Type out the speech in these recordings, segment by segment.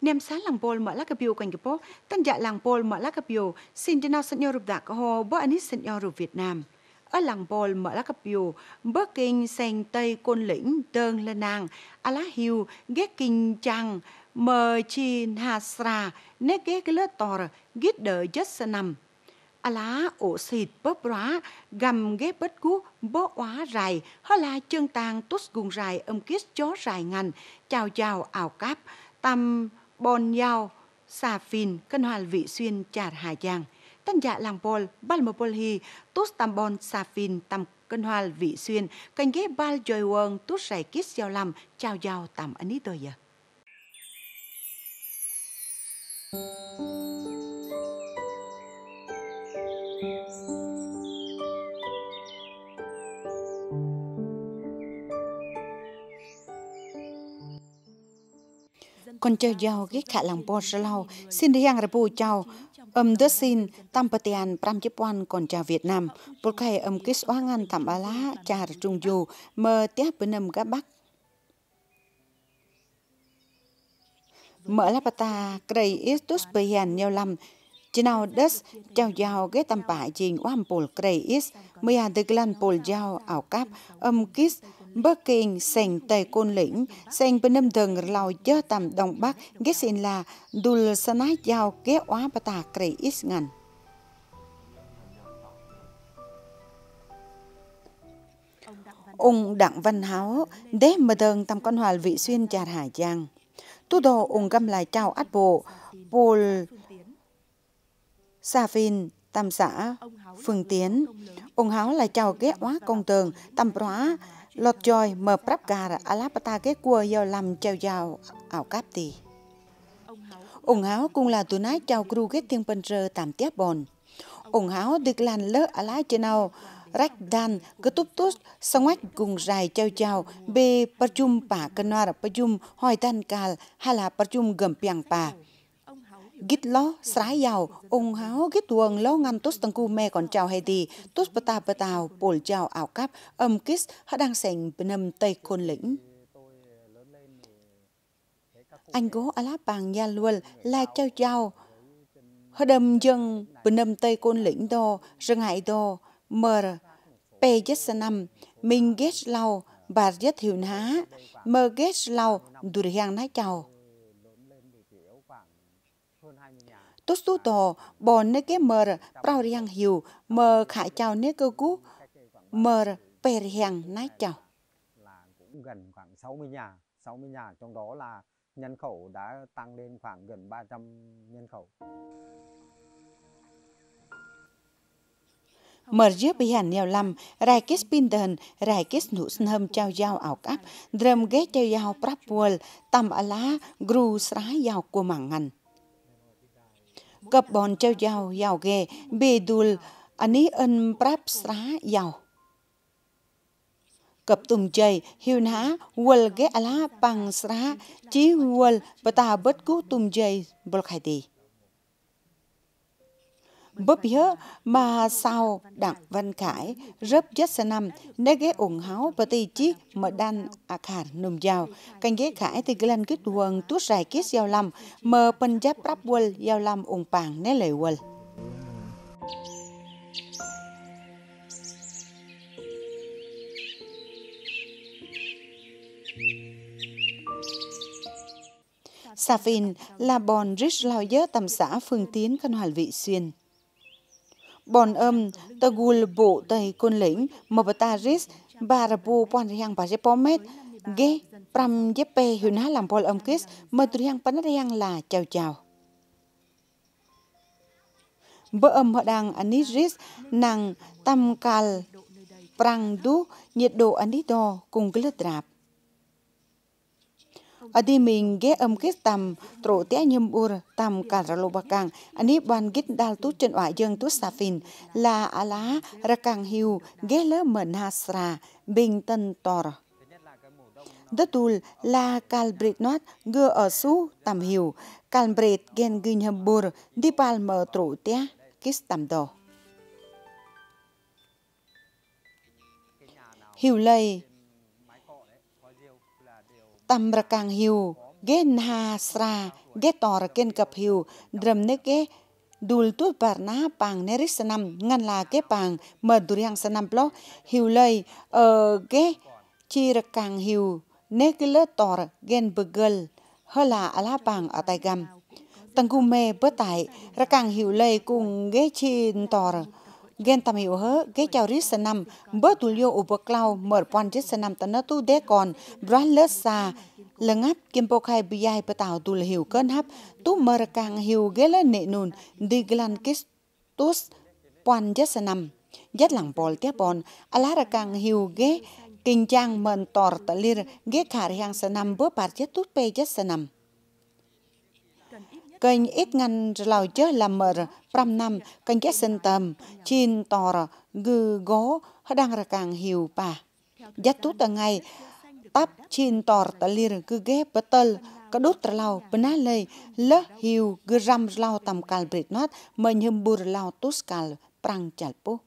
nem sa lang bol ma laka biu kan gipo tan ja lang bol ma laka biu sin dina san yo rup da ka ho bo ani san yo rup Việt Nam ở làng bol mở lá cặp biểu bắc kinh sen tây côn lĩnh tơn lên nàng, a lá hiu, ghét kinh chăng, mờ chi hà sra, nét ghé cái lớp tò ghét đợi chất sơ nằm. A lá ổ xịt bớp rá, gầm ghé bớt cú, bó quá rài, hó la chân tàng tút gùng rài, âm kít chó rài ngành, chào chào ảo cáp, tâm Bon Yao, Sa Phìn, Cân Hòa Vị Xuyên, Chạt Hà Giang. Tân dạ làng Bol, Balmopol Hi, Tус Tam Bon, Sa Phìn, Tam Cân Hòa Vị Xuyên, Cân Ghế Bal Joy Wong, Tус Sài Kít Giao Lâm, Chào Giao Tam Anh Ý Tôi Giờ. Thank you. con chơi giàu cái khả lòng bò sơ lâu xin đi hàng ra bù chào âm đất xin tam bát tiền pram chế quan còn chào Việt Nam bột khai âm kích oa ngăn tạm á lá trà trung dù mơ tiếp bên âm các bắc mở lá ta cây ít tốt bây hiền nhiều lắm chỉ nào đất chào giàu cái tầm bãi trình oam bột cây ít mây hàn tây lan bột giàu ảo cáp âm kích bất kinh sành tây côn lĩnh sành bên âm đường lào chớ tầm đông bắc ghé xin là đùl sana giao ghé oá bà tà kri ít ngàn ông đặng văn háo đế mờ đường tầm con hòa vị xuyên trà hải giang tu đồ ông găm lại chào át bộ bồ sa phin tam xã phương tiến ông háo lại chào ghé oá công tường tầm róa lọt joy mở prap gà là alapata kết cua giờ làm treo giàu ảo cáp tì Ông háo cũng là tụi nái chao cru kết thiên bên rơ tạm tiếp bòn Ông háo được làn lỡ alá trên rách đàn cứ túp tút xong ngoách cùng dài chao chào bê chum pa cân noa chum hoi tan cal hay là chum gầm piang pa git lo srái giàu ung háo git tuồng lo ngăn tốt tăng cu mẹ còn chào hay gì tốt bata tao bồi chào ảo cáp âm kis họ đang sành bên benâm tây côn lĩnh anh gố alap bằng ya luôn là chào chào họ đâm dân bên benâm tây côn lĩnh đô rừng hải đô mờ pe năm mình ghét lau bà rất hiểu há mơ ghét lau đùi hàng nái chào tốt su tổ bò nê cái mờ bao riêng hiểu mờ khải chào nê cơ cú mờ bè riang nái chào cũng gần khoảng 60 nhà 60 nhà trong đó là nhân khẩu đã tăng lên khoảng gần 300 nhân khẩu mở rớp bị hàn nhiều lắm rai kết pin đền rai kết nụ sân hâm trao giao ảo cáp drum ghét trao giao prapwell ả lá gru srá giao của mảng ngành កបនចៅយ៉ាវយ៉ាវកែបេឌុលអានេះអិនប្រាប់ស្រាយ៉ាវកបទុំជ័យហ៊ីវណាវលកែអាឡាប៉ាំងស្រា ជីវលបតាបិតគូទុំជ័យបុលខៃទី Bóp bia mà sau Đặng Văn Khải rớp dắt xe năm nế ghé ủng háo và tì chí mở đan à khàn nùm giàu. Cảnh ghé khải thì glan kích quần tuốt rài kết giao lâm mờ phân giáp rắp quần giao lâm ủng pàng nế lệ quần. Safin là bòn rich lao dớ tầm xã phương tiến căn hoàn vị xuyên bọn âm ta gul bộ tây côn lĩnh mà bà ta ris bà ra bộ bọn riêng bà sẽ bom mét ghé pram dép pe hiểu ná làm bọn âm kis mà tụi riêng bắn riêng là chào chào bơ âm họ đang anit ris nàng tam cal prang du nhiệt độ anit đo cùng cái lật rạp Adi mình ghé âm kết tam trổ té nhâm ur tam cả ra lô bạc càng. Ani ban kết dal tút chân oải dương tút xà phìn là á lá ra càng hiu ghé lỡ mẩn hà sra bình tor tòr. Datul là calbrit noat gơ ở su tam hiu calbrit gen ginh hâm bur đi pal mờ trổ té kết tam đồ. Hiu lây tamra kang hiu gen ha sra get or ken kap hiu drum ne ke dul tu parna pang ne ri sanam ngan la ke pang ma duriang sanam plo hiu lai ờ ke chi ra kang hiu ne ke le tor gen begal hala ala pang atai gam tangku me betai ra kang hiu lai kung ge chin tor gen tam hiểu hớ ge chào rít sa năm, bơ tu liêu u bơ clau mở quan rít sa năm ta nơ tu đe còn bran lơ xa, lơ ngáp kim po khai bi ai pa tàu tu hiểu cơn hấp tu mở ra càng hiểu ghế lơ nệ nun đi glan kis tus quan rít sa năm, dắt lẳng bol tiếp bòn, ala ra càng hiểu ghế kinh trang mần tor ta lir ge khả hàng sa năm bơ par chết tút pe chết sa năm kênh ít ngăn lào chớ làm mở pram năm kênh kết sinh tầm chín tò gư gố đang ra càng hiểu bà giắt tút tờ ngày tắp chín tò tờ lir cứ ghé bất tơ có đốt tờ lao bờ ná lây lỡ hiểu gư ram lao tầm càl bệt nót mờ nhâm bùr lao tút càl prang chàl bố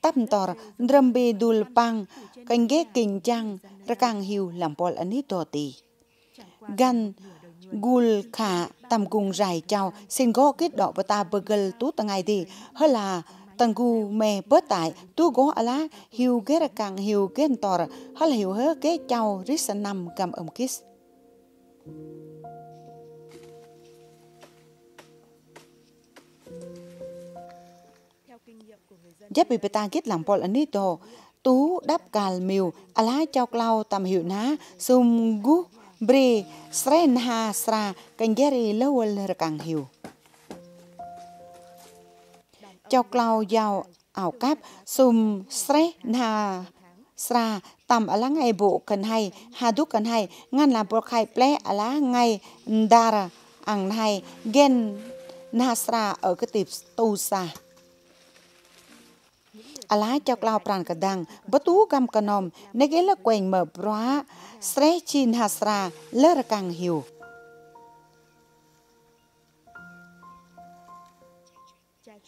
tắp tò râm bê đùl pang kênh ghé kinh chăng ra càng hiểu làm bol anh tò tì gan gul khả tam cung rải chao, xin go kết đỏ bà ta burgel tú tăng ngày đi hơ là tăng gu mè bớt tại tu go ala hiu ghé ra càng hiu ghé tòa hơ là hiu hơ kế chao rít sân nằm cầm ẩm kiss Giáp bị ta kết làm bọt anito tú đáp cà miều lá chào clau tam hiệu ná sum gu bre sren ha sra kangeri lowel rakang hiu chao clau giao ao cáp sum sre na sra tam ala ngay bộ cần hay ha đúc cần hay ngăn là bộ khai ple ala ngay dara ang hay gen na sra ở cái tiệp tu sa ala chọc lao pran cả đăng bất tú gam cả nòm nè ghế là quen mở bra sre chin hasra lơ ra càng hiểu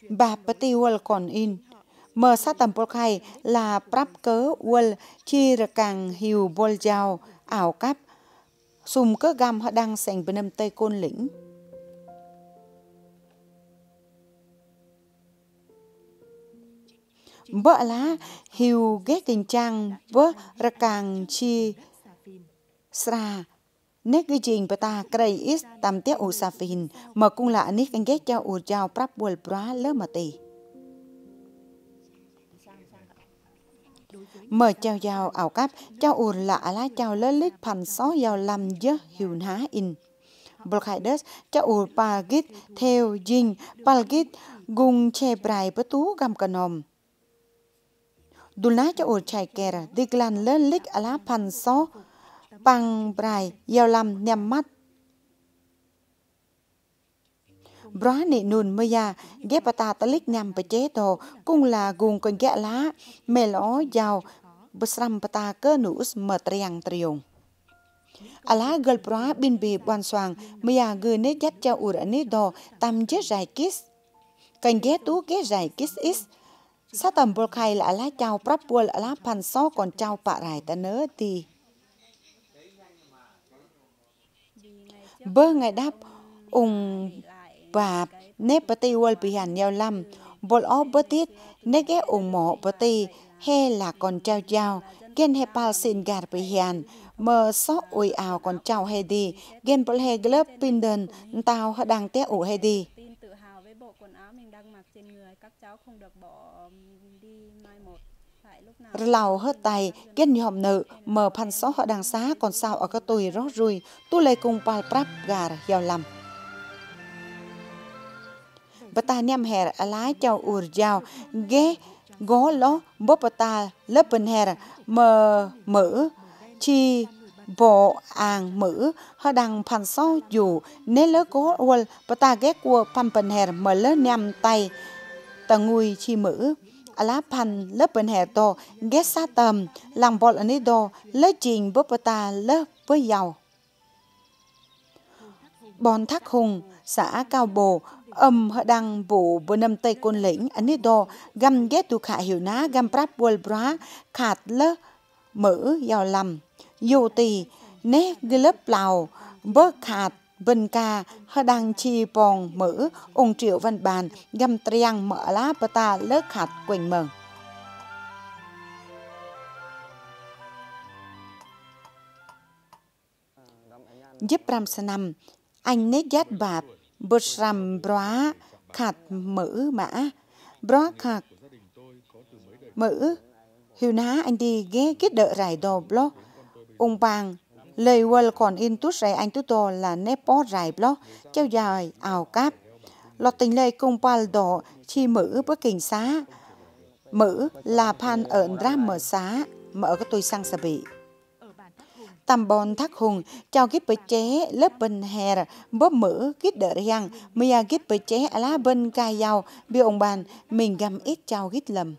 bà pati wal còn in mờ sa tầm bol khai là prap cớ wal chi ra càng hiu bol giao ảo cáp sùm cớ gam họ đang sành bên âm tây côn lĩnh bỡ lá hiu ghét tình trang bỡ ra càng chi sra nét ghi trình bà ta cây ít tam tiết ủ sa phin mà cung lạ nít canh ghét cho ủ chào prap buồn bra lơ mà tì mở chào giàu ảo cắp chào ủ lạ lá chào lơ lít phần xó giàu làm dơ hiu ná in bột Blockades ủ ur palgit theo jing palgit gung che brai batu gam kanom. ดูน่าจะอดใจแกระดิกลันเลินลิกอลาพันซอปังบรายเยาวลำเนียมมัดบราเนนุนเมียเก็บตาตะลิกนำไปเจโตกุ้งลากุงกันแกะละเมลอยาวบสรัมปตาเกอนุสเมตรียงตรียงអឡាហ្គលប្រាប៊ីនប៊ីបួនស្វាងមយ៉ាហ្គឺនេយ៉ាត់ចៅអ៊ូរ៉ានីដោតាមជេរ៉ៃគីសកញ្ញេតូគេរ៉ៃគីសអ៊ីស sát tầm bol khay là lá chào bùa là lá pan so còn chào pạ rải ta nớ thì bơ ngày đáp ung bà nếp bơ tì wal bì hàn nhau lầm bol ó bơ tít nếp ghé ung mỏ bơ tì he là còn trao chào gen he pal xin gar bì hàn mờ só ui ảo còn chào he đi gen bol he bình đơn tao đang té ủ he đi mặc trên người các cháu không được bỏ đi mai một Lau hớt tay, kết nhòm nợ mở phần xó họ đằng xá còn sao ở các tuổi rót rùi, tu lê cùng pal prap gà hiểu lầm. và ta nhằm hè à lái chào ur giao, ghé gó ló bó bà ta lớp bên hè mở mở chi bộ àng mữ hơ đằng phản so dù nê lỡ cố uol bà ta ghét của pampen her mở lỡ nhằm tay ta ngùi chi mữ à lá pan lớp bên hè to ghét xa tầm làm bọt ở nơi đồ lỡ trình bớt bà ta lớp với giàu bon thác hùng xã cao bồ âm hơ đăng bộ bờ nâm tây côn lĩnh ở nơi đồ găm ghét tu khả hiểu ná găm práp buol bra khát lỡ mỡ giàu lầm dù tì nét glub lào bớt hạt bình ca hơ đăng chi bòn mữ ung triệu văn bàn găm triang mở lá bờ ta lớp hạt quỳnh mừng giúp ram năm anh nét giác bạp bớt ram broá khạt mữ mã broá khạt mữ hiu ná anh đi ghé kết đỡ rải đồ blog Ông bang lời wal còn in tút rải anh tút to là nếp bó rải bó treo dài ảo cáp lọt tình lệ công pal đỏ chi mữ bất kinh xá mữ là pan ở ra mở xá mở cái tôi sang sợ bị tam bon thác hùng chào gít bởi chế lớp bên hè bóp mỡ gít đỡ riang mia à gít bởi chế lá bên cai dầu bị ông bàn mình gầm ít chào gít lầm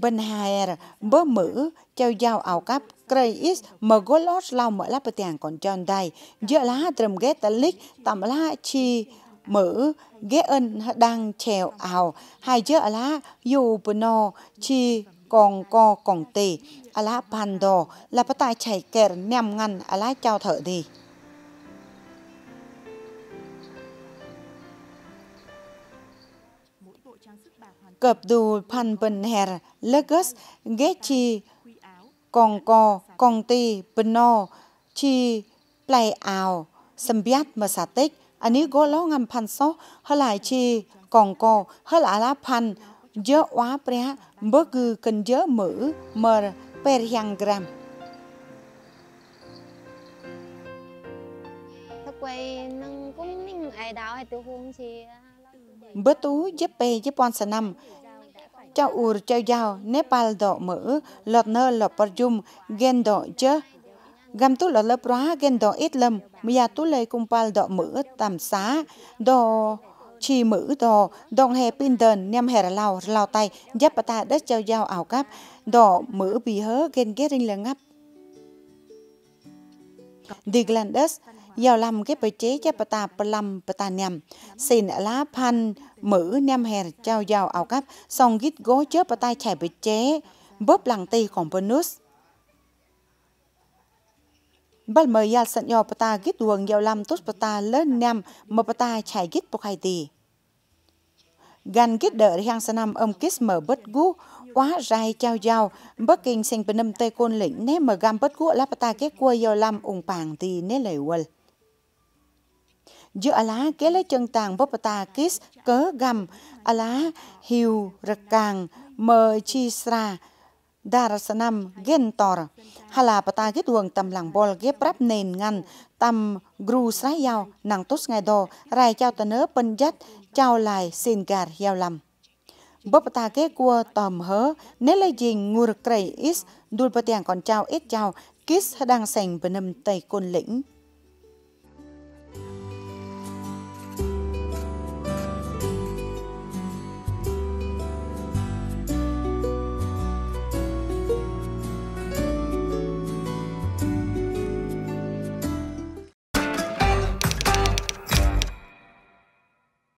bên hai bơ mử treo giao ảo cáp cây is mờ gỗ lót lau mở lá bờ còn tròn đầy giữa lá trầm ghé ta lít tầm lá chi mử ghé ân đang trèo ảo hai giữa lá dù bờ no chi còn co còn tì à lá bàn đồ là bắt tài chạy kèn nem ngăn à lá trao thở đi cập Gabdu phần Lagos Getchi Kongko Kongti Pno Chi Play Ao Sambiat Masatik Ani Golo Ngam Panso Halai Chi Kongko Halala Pan Dơ Oá Preh Bơ Gư Cần Dơ Mử Mờ Perhyangram quay nâng cũng mình ai đáo hay tiêu hôn chi bớt tú giúp bê giúp bọn sản nằm cho ur cho giàu Nepal đỏ mỡ lọt nơ lọt bờ dung ghen đỏ chớ gam tu lọt lớp ra ghen đỏ ít lâm mía tu lê cung pal đỏ mỡ tạm xá đỏ chi mỡ đỏ đồng hè pin đền nem hè lào lào tay giáp ta đất cho giàu ảo cáp đỏ mỡ bì hớ ghen ghét rinh là ngắp Diglandes giờ làm cái bờ chế cho bà ta bà lâm bà ta nhầm xin lá pan mử nhầm hè trao giàu ảo cắp xong gít gối chớp bà tay chạy bờ chế bóp lằng tì còn bonus bắt mời ya sẵn yo bà ta gít đường giàu làm tốt bà ta lớn nhầm mà bà ta chạy gít bộ khai tì gan gít đỡ hàng sa nam âm gít mở bớt gu quá dài trao giao bất kinh sinh bên âm tê côn lĩnh nếu mà gam bất gu lapata kết cua yo lam ủng pàng tì nên lời quên Dư Ala kế lấy chân tàng Bopata Kis cớ gầm Ala Hiu Rakang Mơ Chisra Darasanam Gentor Hala Pata Git Huồng Tầm lăng Bol Ghép Ráp Nền Ngăn Tầm Gru Sái Giao Nàng Tốt Ngài Đồ Rai Chao Tà Nớ Pân Dách Chao Lại sinh Gạt Heo lâm bóp ta kế cua tòm hớ nếu lấy dình ngu rực trầy ít đùl bà tiền còn trao ít trao kis đang sành bờ nâm tây côn lĩnh